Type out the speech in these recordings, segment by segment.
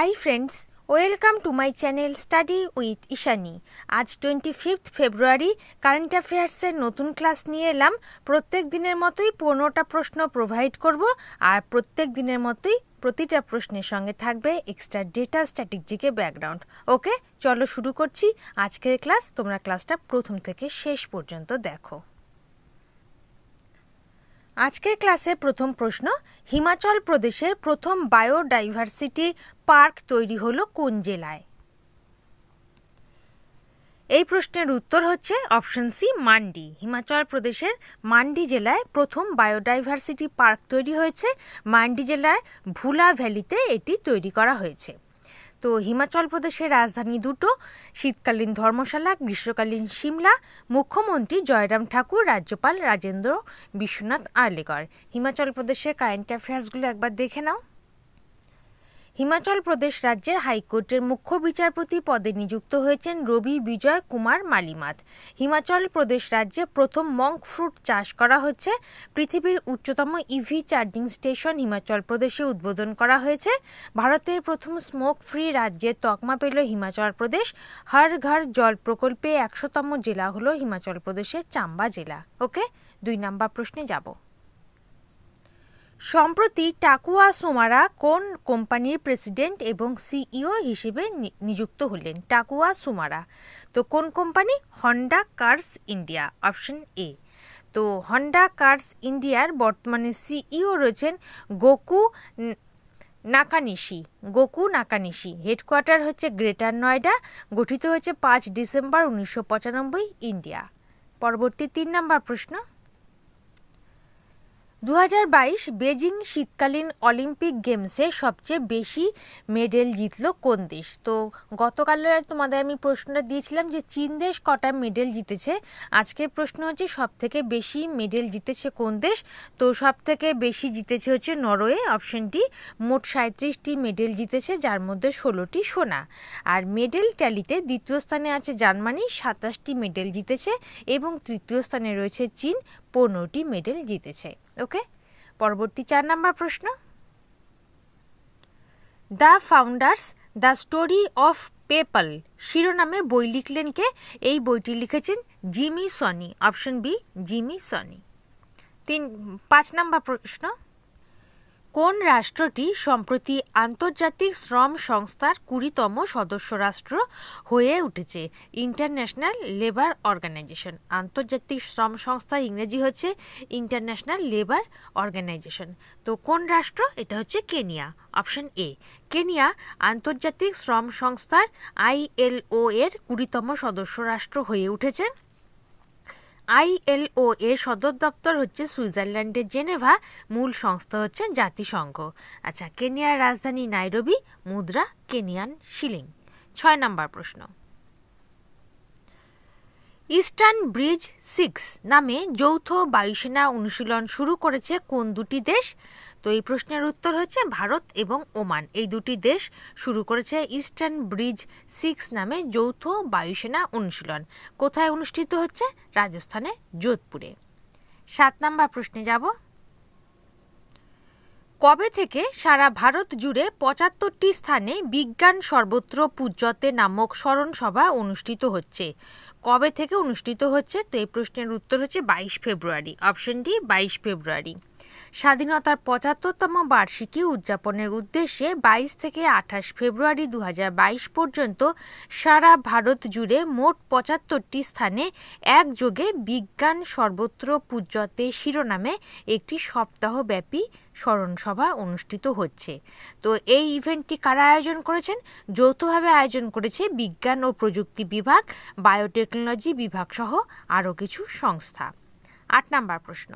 high friends welcome to my channel study with Ishani আজ twenty fifth February current অ্যাফেয়ার্সের নতুন class নিয়ে এলাম প্রত্যেক দিনের মতোই পনেরোটা প্রশ্ন প্রোভাইড করব আর প্রত্যেক দিনের মতোই প্রতিটা প্রশ্নের সঙ্গে থাকবে extra data static background okay চলো শুরু করছি আজকের ক্লাস তোমরা ক্লাসটা প্রথম থেকে শেষ পর্যন্ত দেখো আজকের ক্লাসে প্রথম প্রশ্ন হিমাচল প্রদেশের প্রথম বায়োডাইভার্সিটি পার্ক তৈরি হলো কোন জেলায় এই প্রশ্নের উত্তর হচ্ছে অপশন সি মান্ডি হিমাচল প্রদেশের মান্ডি জেলায় প্রথম বায়োডাইভার্সিটি পার্ক তৈরি হয়েছে মান্ডি জেলার ভুলা ভ্যালিতে এটি তৈরি করা হয়েছে তো হিমাচল প্রদেশের রাজধানী দুটো শীতকালীন ধর্মশালা গ্রীষ্মকালীন সিমলা মুখ্যমন্ত্রী জয়রাম ঠাকুর রাজ্যপাল রাজেন্দ্র বিশ্বনাথ আর্লিকর হিমাচল প্রদেশের কারেন্ট অ্যাফেয়ার্সগুলো একবার দেখে নাও হিমাচল প্রদেশ রাজ্যের হাইকোর্টের মুখ্য বিচারপতি পদে নিযুক্ত হয়েছেন রবি বিজয় কুমার মালিমাত হিমাচল প্রদেশ রাজ্যে প্রথম মঙ্ক ফ্রুট চাষ করা হচ্ছে পৃথিবীর উচ্চতম ইভি চার্জিং স্টেশন হিমাচল প্রদেশে উদ্বোধন করা হয়েছে ভারতের প্রথম স্মোক ফ্রি রাজ্যে তকমা পেল হিমাচল প্রদেশ হর ঘর জল প্রকল্পে একশোতম জেলা হলো হিমাচল প্রদেশের চাম্বা জেলা ওকে দুই নাম্বার প্রশ্নে যাব সম্প্রতি টাকুয়া সোমারা কোন কোম্পানির প্রেসিডেন্ট এবং সিইও হিসেবে নিযুক্ত হলেন টাকুয়া সোমারা তো কোন company Honda cars India option এ তো হন্ডা কার্স ইন্ডিয়ার বর্তমানে সিইও রয়েছেন Gaku Nakanishi Gaku Nakanishi headquarter হচ্ছে গ্রেটার নয়ডা গঠিত হয়েছে পাঁচ ডিসেম্বর উনিশশো ইন্ডিয়া পরবর্তী তিন নম্বর প্রশ্ন দু বেজিং শীতকালীন অলিম্পিক গেমসে সবচেয়ে বেশি মেডেল জিতল কোন দেশ তো গতকালের তোমাদের আমি প্রশ্নটা দিয়েছিলাম যে চীন দেশ কটা মেডেল জিতেছে আজকে প্রশ্ন হচ্ছে সব থেকে বেশি মেডেল জিতেছে কোন দেশ তো সব থেকে বেশি জিতেছে হচ্ছে নরওয়ে অপশনটি মোট সাঁত্রিশটি মেডেল জিতেছে যার মধ্যে ষোলোটি সোনা আর মেডেল ট্যালিতে দ্বিতীয় স্থানে আছে জার্মানি সাতাশটি মেডেল জিতেছে এবং তৃতীয় স্থানে রয়েছে চীন পনেরোটি মেডেল জিতেছে ওকে পরবর্তী চার নাম্বার প্রশ্ন the founders the story of PayPal শিরোনামে বই লিখলেন কে এই বইটি লিখেছেন Jimmy Soni option B Jimmy Soni তিন পাঁচ নাম্বার প্রশ্ন কোন রাষ্ট্রটি সম্প্রতি আন্তর্জাতিক শ্রম সংস্থার কুড়িতম সদস্য রাষ্ট্র হয়ে উঠেছে ইন্টারন্যাশনাল লেবার অর্গানাইজেশন আন্তর্জাতিক শ্রম সংস্থা ইংরেজি হচ্ছে ইন্টারন্যাশনাল লেবার অর্গানাইজেশন তো কোন রাষ্ট্র এটা হচ্ছে কেনিয়া অপশন এ কেনিয়া আন্তর্জাতিক শ্রম সংস্থার আইএলও এর কুড়িতম সদস্য রাষ্ট্র হয়ে উঠেছে আইএলও এর সদর দপ্তর হচ্ছে সুইজারল্যান্ডের জেনেভা মূল সংস্থা হচ্ছে জাতিসংঘ আচ্ছা কেনিয়ার রাজধানী নাইরোবি মুদ্রা কেনিয়ান শিলিং ছয় নম্বর প্রশ্ন ইস্টার্ন ব্রিজ সিক্স নামে যৌথ বায়ুসেনা অনুশীলন শুরু করেছে কোন দুটি দেশ তো এই প্রশ্নের উত্তর হচ্ছে ভারত এবং ওমান এই দুটি দেশ শুরু করেছে ইস্টার্ন ব্রিজ সিক্স নামে যৌথ বায়ুসেনা অনুশীলন কোথায় অনুষ্ঠিত হচ্ছে রাজস্থানে যোধপুরে সাত নম্বর প্রশ্নে যাব কবে থেকে সারা ভারত জুড়ে পঁচাত্তরটি স্থানে বিজ্ঞান সর্বত্র পূজ্যতে নামক স্মরণসভা অনুষ্ঠিত হচ্ছে কবে থেকে অনুষ্ঠিত হচ্ছে তো এই প্রশ্নের উত্তর হচ্ছে বাইশ ফেব্রুয়ারি অপশন ডি বাইশ ফেব্রুয়ারি স্বাধীনতার পঁচাত্তরতম বার্ষিকী উদযাপনের উদ্দেশ্যে বাইশ থেকে আঠাশ ফেব্রুয়ারি দু পর্যন্ত সারা ভারত জুড়ে মোট পঁচাত্তরটি স্থানে একযোগে বিজ্ঞান সর্বত্র পূজ্যতে শিরোনামে একটি সপ্তাহব্যাপী স্মরণসভা অনুষ্ঠিত হচ্ছে তো এই ইভেন্টটি কারা আয়োজন করেছেন যৌথভাবে আয়োজন করেছে বিজ্ঞান ও প্রযুক্তি বিভাগ বায়োটেক টেকনোলজি সহ আরও কিছু সংস্থা আট নাম্বার প্রশ্ন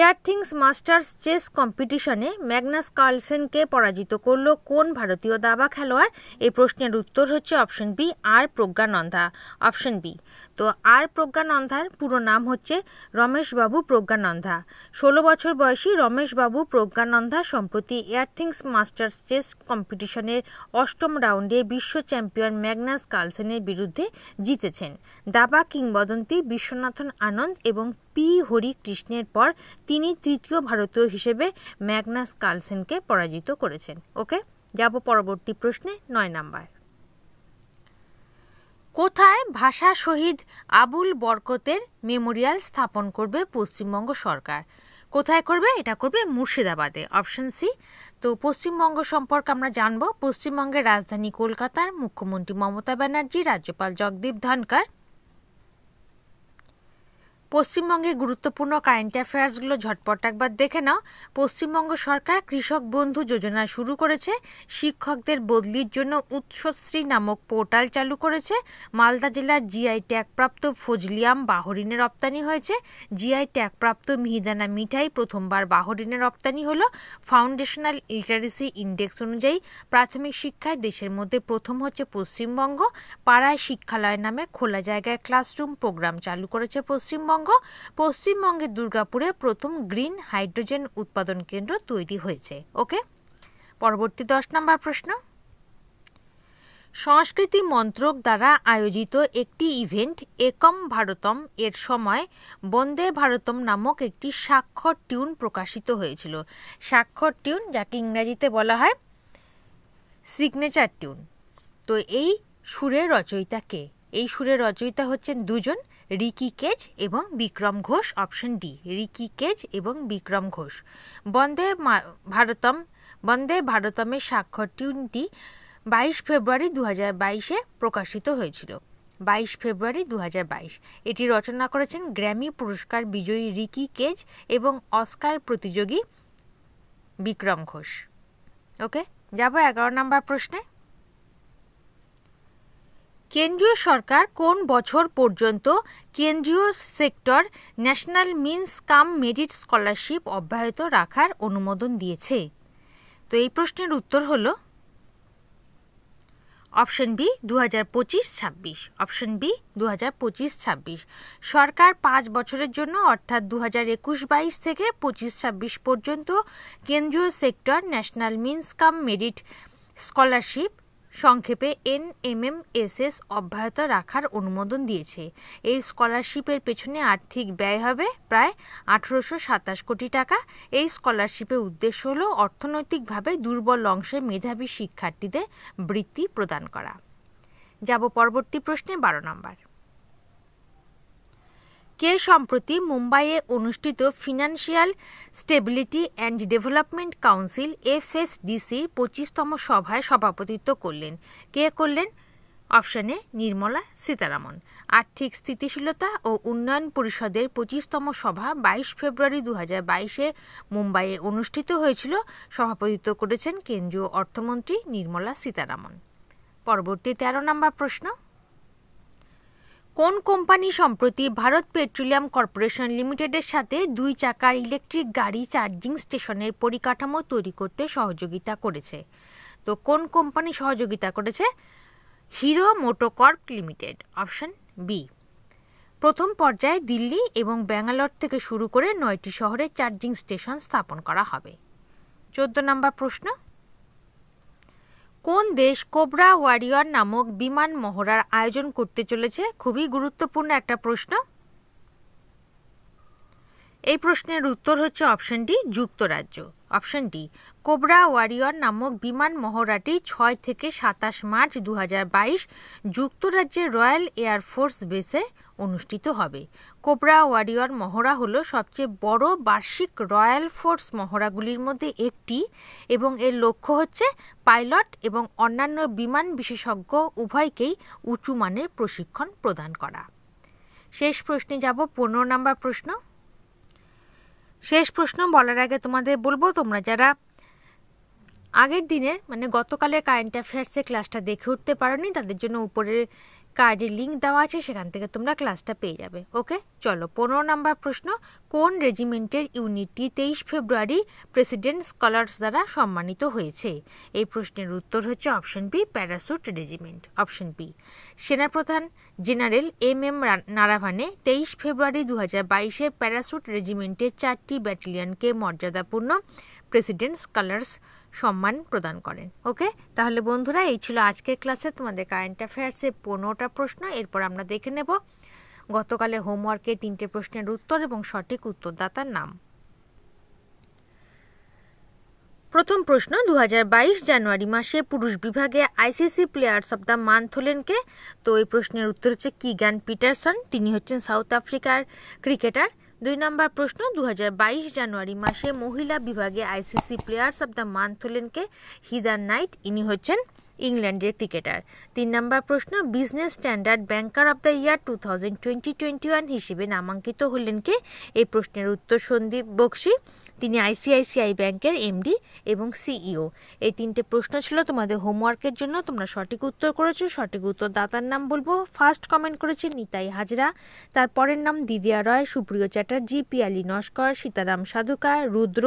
এয়ারথিংস মাস্টার্স চেস কম্পিটিশনে ম্যাগনাস কার্লসেনকে পরাজিত করল কোন ভারতীয় দাবা খেলোয়াড় এই প্রশ্নের উত্তর হচ্ছে option B R Praggnanandhaa option B তো আর প্রজ্ঞানন্দার পুরো নাম হচ্ছে রমেশবাবু প্রজ্ঞানন্দা ষোলো বছর বয়সী রমেশবাবু প্রজ্ঞানন্দা সম্প্রতি এয়ারথিংস মাস্টার্স চেস কম্পিটিশনের অষ্টম রাউন্ডে বিশ্ব চ্যাম্পিয়ন ম্যাগনাস কার্লসেনের বিরুদ্ধে জিতেছেন দাবা কিংবদন্তি বিশ্বনাথন আনন্দ এবং পি হরিকৃষ্ণের পর তিনি তৃতীয় ভারতীয় হিসেবে ম্যাগনাস কার্লসেনকে পরাজিত করেছেন ওকে যাব পরবর্তী প্রশ্নে নয় নাম্বার কোথায় ভাষা শহীদ আবুল বরকতের মেমোরিয়াল স্থাপন করবে পশ্চিমবঙ্গ সরকার কোথায় করবে এটা করবে মুর্শিদাবাদে অপশন সি তো পশ্চিমবঙ্গ সম্পর্কে আমরা জানব পশ্চিমবঙ্গের রাজধানী কলকাতার মুখ্যমন্ত্রী মমতা ব্যানার্জি রাজ্যপাল জগদীপ ধনকর পশ্চিমবঙ্গে গুরুত্বপূর্ণ কারেন্ট অ্যাফেয়ার্সগুলো ঝটপট একবার দেখে নাও পশ্চিমবঙ্গ সরকার কৃষক বন্ধু যোজনা শুরু করেছে শিক্ষকদের বদলির জন্য উৎসশ্রী নামক পোর্টাল চালু করেছে মালদা জেলার জিআই ট্যাগপ্রাপ্ত ফজলিয়াম বাহরিনের রপ্তানি হয়েছে জিআই ট্যাগপ্রাপ্ত মিহিদানা মিঠাই প্রথমবার বাহরিনের রপ্তানি হল ফাউন্ডেশনাল লিটারেসি ইন্ডেক্স অনুযায়ী প্রাথমিক শিক্ষায় দেশের মধ্যে প্রথম হচ্ছে পশ্চিমবঙ্গ পাড়ায় শিক্ষালয় নামে খোলা জায়গায় ক্লাসরুম প্রোগ্রাম চালু করেছে পশ্চিমবঙ্গ পশ্চিমবঙ্গ পশ্চিমবঙ্গের দুর্গাপুরে প্রথম গ্রিন হাইড্রোজেন উৎপাদন কেন্দ্র তৈরি হয়েছে ওকে পরবর্তী দশ নম্বর প্রশ্ন সংস্কৃতি মন্ত্রক দ্বারা আয়োজিত একটি ইভেন্ট একম ভারতম এর সময় বন্দে ভারতম নামক একটি স্বাক্ষর টিউন প্রকাশিত হয়েছিল স্বাক্ষর টিউন যাকে ইংরাজিতে বলা হয় সিগনেচার টিউন তো এই সুরের রচয়িতা কে এই সুরের রচয়িতা হচ্ছেন দুজন রিকি কেজ এবং বিক্রম ঘোষ অপশন ডি রিকি কেজ এবং বিক্রম ঘোষ বন্দে ভারতম বন্দে ভারতমের স্বাক্ষর টিউনটি বাইশ ফেব্রুয়ারি দু হাজার বাইশে প্রকাশিত হয়েছিল বাইশ ফেব্রুয়ারি দু এটি রচনা করেছেন গ্র্যামি পুরস্কার বিজয়ী রিকি কেজ এবং অস্কার প্রতিযোগী বিক্রম ঘোষ ওকে যাবো এগারো নম্বর প্রশ্নে কেন্দ্রীয় সরকার কোন বছর পর্যন্ত কেন্দ্রীয় sector national means cum merit scholarship অব্যাহত রাখার অনুমোদন দিয়েছে তো এই প্রশ্নের উত্তর হল অপশন বি দু হাজার পঁচিশ ছাব্বিশ অপশন বি দু হাজার পঁচিশ ছাব্বিশ সরকার পাঁচ বছরের জন্য অর্থাৎ দু হাজার একুশ বাইশ থেকে পঁচিশ ছাব্বিশ পর্যন্ত কেন্দ্রীয় sector national means cum merit scholarship সংক্ষেপে N M M S S অব্যাহত রাখার অনুমোদন দিয়েছে এই স্কলারশিপের পেছনে আর্থিক ব্যয় হবে প্রায় আঠারোশো সাতাশ কোটি টাকা এই স্কলারশিপের উদ্দেশ্য হল অর্থনৈতিকভাবে দুর্বল অংশের মেধাবী শিক্ষার্থীদের বৃত্তি প্রদান করা যাব পরবর্তী প্রশ্নে বারো নম্বর কে সম্প্রতি মুম্বাইয়ে অনুষ্ঠিত financial stability and development council এফএসডিসির পঁচিশতম সভায় সভাপতিত্ব করলেন কে করলেন অপশানে নির্মলা সীতারামন আর্থিক স্থিতিশীলতা ও উন্নয়ন পরিষদের পঁচিশতম সভা বাইশ ফেব্রুয়ারি দু হাজার বাইশে মুম্বাইয়ে অনুষ্ঠিত হয়েছিল সভাপতিত্ব করেছেন কেন্দ্রীয় অর্থমন্ত্রী নির্মলা সীতারামন পরবর্তী তেরো নম্বর প্রশ্ন কোন কোম্পানি সম্প্রতি ভারত পেট্রোলিয়াম কর্পোরেশন লিমিটেডের সাথে দুই চাকার ইলেকট্রিক গাড়ি চার্জিং স্টেশনের পরিকাঠামো তৈরি করতে সহযোগিতা করেছে তো কোন কোম্পানি সহযোগিতা করেছে Hero MotoCorp limited option B প্রথম পর্যায়ে দিল্লি এবং ব্যাঙ্গালোর থেকে শুরু করে নয়টি শহরে চার্জিং স্টেশন স্থাপন করা হবে চোদ্দ নম্বর প্রশ্ন কোন দেশ কোবরা ওয়ারিয়র নামক বিমান মহড়ার আয়োজন করতে চলেছে খুবই গুরুত্বপূর্ণ একটা প্রশ্ন এই প্রশ্নের উত্তর হচ্ছে অপশনটি যুক্তরাজ্য অপশন ডি কোবরা ওয়ারিয়র নামক বিমান মহড়াটি ছয় থেকে সাতাশ মার্চ দু যুক্তরাজ্যের রয়্যাল এয়ার ফোর্স বেসে অনুষ্ঠিত হবে কোবরা ওয়ারিয়র মহড়া হলো সবচেয়ে বড় বার্ষিক রয়্যাল ফোর্স মহড়াগুলির মধ্যে একটি এবং এর লক্ষ্য হচ্ছে পাইলট এবং অন্যান্য বিমান বিশেষজ্ঞ উভয়কেই উঁচু মানের প্রশিক্ষণ প্রদান করা শেষ প্রশ্নে যাব পনেরো নম্বর প্রশ্ন শেষ প্রশ্ন বলার আগে তোমাদের বলবো তোমরা যারা আগের দিনের মানে গতকালের কারেন্ট অ্যাফেয়ার্সের ক্লাসটা দেখে উঠতে পারোনি তাদের জন্য উপরের কার্ডে লিঙ্ক দেওয়া আছে সেখান থেকে তোমরা ক্লাসটা পেয়ে যাবে ওকে চলো পনেরো নম্বর প্রশ্ন কোন রেজিমেন্টের ইউনিটটি তেইশ ফেব্রুয়ারি প্রেসিডেন্ট স্কলার্স দ্বারা সম্মানিত হয়েছে এই প্রশ্নের উত্তর হচ্ছে option B parachute regiment option B সেনাপ্রধান জেনারেল এম এম নারাভানে তেইশ ফেব্রুয়ারি দু হাজার বাইশে প্যারাসুট রেজিমেন্টের চারটি ব্যাটালিয়নকে মর্যাদাপূর্ণ প্রেসিডেন্ট স্কলার্স সম্মান প্রদান করেন ওকে তাহলে বন্ধুরা এই ছিল আজকের ক্লাসে তোমাদের কারেন্ট অ্যাফেয়ার্সে পনেরোটা প্রশ্ন এরপর আমরা দেখে নেব গতকালে হোমওয়ার্কে তিনটে প্রশ্নের উত্তর এবং সঠিক উত্তরদাতার নাম প্রথম প্রশ্ন দু জানুয়ারি মাসে পুরুষ বিভাগে ICC players of the month হলেন কে তো এই প্রশ্নের উত্তর হচ্ছে কিগান পিটারসন তিনি হচ্ছেন সাউথ আফ্রিকার ক্রিকেটার দুই নম্বর প্রশ্ন দু জানুয়ারি মাসে মহিলা বিভাগে ICC players of the month হলেন কে হিদার নাইট ইনি হচ্ছেন ইংল্যান্ডের ক্রিকেটার তিন নম্বর প্রশ্ন business standard banker of the year two thousand twenty twenty one হিসেবে নামাঙ্কিত হলেন কে এই প্রশ্নের উত্তর সন্দীপ বক্সি তিনি আইসিআইসিআই ব্যাংকের এমডি এবং সিইও এই তিনটে প্রশ্ন ছিল তোমাদের হোমওয়ার্কের জন্য তোমরা সঠিক উত্তর করেছো সঠিক উত্তর দাতার নাম বলবো ফার্স্ট কমেন্ট করেছে নিতাই হাজরা তারপরের নাম দিদিয়া রয় সুপ্রিয় চ্যাটার্জি পিয়ালি নস্কর সীতারাম সাধুকা রুদ্র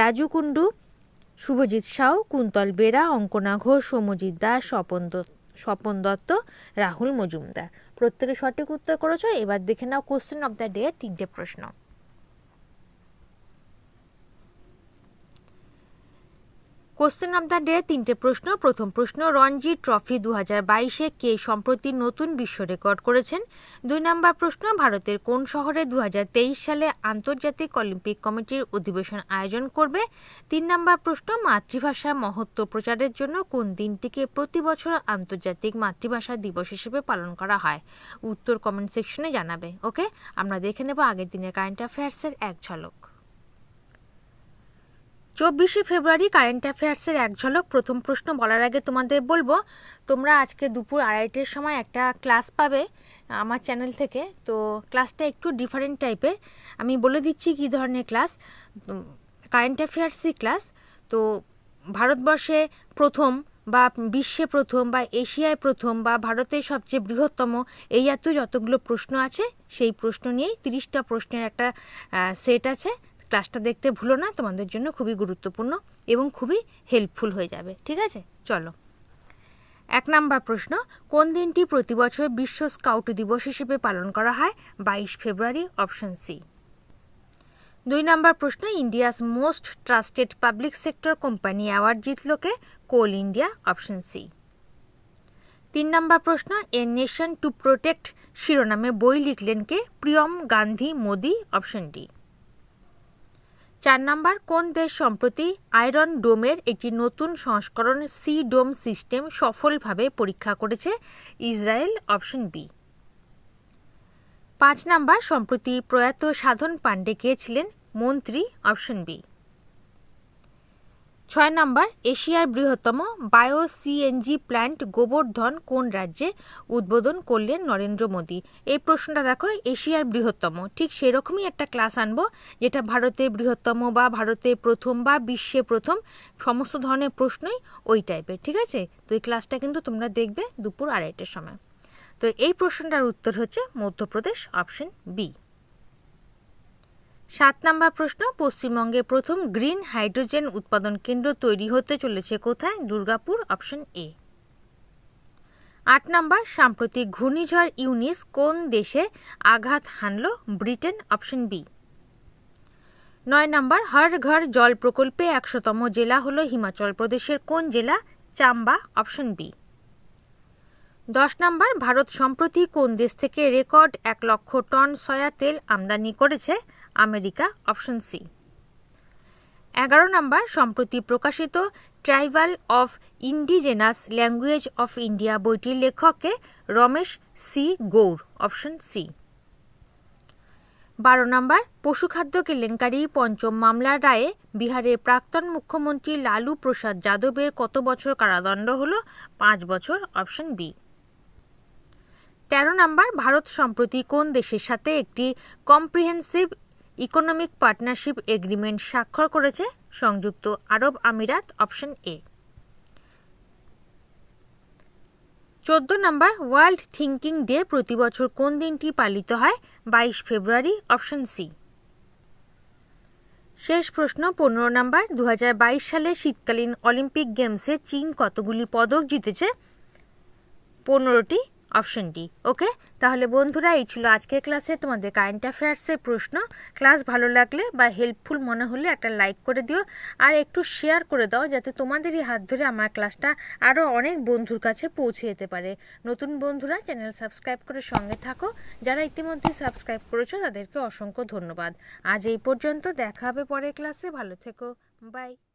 রাজু কুণ্ডু শুভজিৎ সাউ কুন্তল বেরা অঙ্কনা ঘোষ সৌমজিৎ দাস স্বপন দত্ত স্বপন দত্ত রাহুল মজুমদার প্রত্যেকে সঠিক উত্তর করেছ এবার দেখে নাও কোশ্চেন অফ দ্য ডে তিনটে প্রশ্ন কোশ্চেন অব দ্য ডে তিনটে প্রশ্ন প্রথম প্রশ্ন রঞ্জি ট্রফি দু হাজার বাইশে কে সম্প্রতি নতুন বিশ্ব রেকর্ড করেছেন দুই নম্বর প্রশ্ন ভারতের কোন শহরে দু সালে আন্তর্জাতিক অলিম্পিক কমিটির অধিবেশন আয়োজন করবে তিন নম্বর প্রশ্ন মাতৃভাষা মহত্ব প্রচারের জন্য কোন দিনটিকে প্রতি বছর আন্তর্জাতিক মাতৃভাষা দিবস হিসেবে পালন করা হয় উত্তর কমেন্ট সেকশনে জানাবে ওকে আমরা দেখে নেব আগের দিনের কারেন্ট অ্যাফেয়ার্সের এক ঝলক চব্বিশে ফেব্রুয়ারি কারেন্ট অ্যাফেয়ার্সের এক ঝলক প্রথম প্রশ্ন বলার আগে তোমাদের বলবো তোমরা আজকে দুপুর আড়াইটের সময় একটা ক্লাস পাবে আমার চ্যানেল থেকে তো ক্লাসটা একটু ডিফারেন্ট টাইপের আমি বলে দিচ্ছি কী ধরনের ক্লাস কারেন্ট অ্যাফেয়ার্সই ক্লাস তো ভারতবর্ষে প্রথম বা বিশ্বে প্রথম বা এশিয়ায় প্রথম বা ভারতের সবচেয়ে বৃহত্তম এই এত যতগুলো প্রশ্ন আছে সেই প্রশ্ন নিয়েই তিরিশটা প্রশ্নের একটা সেট আছে ক্লাসটা দেখতে ভুলো না তোমাদের জন্য খুবই গুরুত্বপূর্ণ এবং খুবই হেল্পফুল হয়ে যাবে ঠিক আছে চলো এক নাম্বার প্রশ্ন কোন দিনটি প্রতি বছর বিশ্ব স্কাউট দিবস হিসেবে পালন করা হয় বাইশ ফেব্রুয়ারি অপশন সি দুই নাম্বার প্রশ্ন India's most trusted public sector company award জিতল কে কোল ইন্ডিয়া অপশন সি তিন নাম্বার প্রশ্ন এ নেশন টু প্রোটেক্ট শিরোনামে বই লিখলেন কে প্রিয়ম গান্ধী মোদি অপশন ডি চার নাম্বার কোন দেশ সম্প্রতি আয়রন ডোমের একটি নতুন সংস্করণ সি ডোম সিস্টেম সফলভাবে পরীক্ষা করেছে ইসরায়েল অপশন বি পাঁচ নাম্বার সম্প্রতি প্রয়াত সাধন পাণ্ডে গিয়েছিলেন মন্ত্রী অপশন বি ছয় নম্বর এশিয়ার বৃহত্তম বায়ো সিএনজি প্ল্যান্ট গোবর্ধন কোন রাজ্যে উদ্বোধন করলেন নরেন্দ্র মোদী এই প্রশ্নটা দেখো এশিয়ার বৃহত্তম ঠিক সেরকমই একটা ক্লাস আনব যেটা ভারতের বৃহত্তম বা ভারতে প্রথম বা বিশ্বে প্রথম সমস্ত ধরনের প্রশ্নই ওই টাইপের ঠিক আছে তো এই ক্লাসটা কিন্তু তোমরা দেখবে দুপুর আড়াইটের সময় তো এই প্রশ্নটার উত্তর হচ্ছে মধ্যপ্রদেশ অপশন বি সাত নম্বর প্রশ্ন পশ্চিমবঙ্গে প্রথম গ্রিন হাইড্রোজেন উৎপাদন কেন্দ্র তৈরি হতে চলেছে কোথায় দুর্গাপুর অপশন এ আট নম্বর সাম্প্রতিক ঘূর্ণিঝড় ইউনিস কোন দেশে আঘাত হানল ব্রিটেন অপশন বি নয় নম্বর হর ঘর জল প্রকল্পে একশোতম জেলা হল হিমাচল প্রদেশের কোন জেলা চাম্বা অপশন বি দশ নম্বর ভারত সম্প্রতি কোন দেশ থেকে রেকর্ড এক লক্ষ টন সয়া তেল আমদানি করেছে আমেরিকা অপশন সি এগারো নম্বর সম্প্রতি প্রকাশিত tribal of indigenous language of India বইটির লেখককে Ramesh C Gaur option C বারো নম্বর পশুখাদ্য কেলেঙ্কারি পঞ্চম মামলার রায়ে বিহারের প্রাক্তন মুখ্যমন্ত্রী লালু প্রসাদ যাদবের কত বছর কারাদণ্ড হল পাঁচ বছর অপশন বি তেরো নম্বর ভারত সম্প্রতি কোন দেশের সাথে একটি কম্প্রিহেন্সিভ ইকোনমিক পার্টনারশিপ এগ্রিমেন্ট স্বাক্ষর করেছে সংযুক্ত আরব আমিরাত অপশন এ চোদ্দ নম্বর ওয়ার্ল্ড থিঙ্কিং ডে প্রতি বছর কোন দিনটি পালিত হয় বাইশ ফেব্রুয়ারি অপশন সি শেষ প্রশ্ন পনেরো নম্বর দু সালে শীতকালীন অলিম্পিক গেমসে চীন কতগুলি পদক জিতেছে পনেরোটি অপশন ডি ওকে তাহলে বন্ধুরা এই ছিল আজকের ক্লাসে তোমাদের কারেন্ট অ্যাফেয়ার্সের প্রশ্ন ক্লাস ভালো লাগলে বা হেল্পফুল মনে হলে একটা লাইক করে দিও আর একটু শেয়ার করে দাও যাতে তোমাদেরই হাত ধরে আমার ক্লাসটা আরও অনেক বন্ধুর কাছে পৌঁছে যেতে পারে নতুন বন্ধুরা চ্যানেল সাবস্ক্রাইব করে সঙ্গে থাকো যারা ইতিমধ্যে সাবস্ক্রাইব করেছো তাদেরকে অসংখ্য ধন্যবাদ আজ এই পর্যন্ত দেখা হবে পরে ক্লাসে ভালো থেকো বাই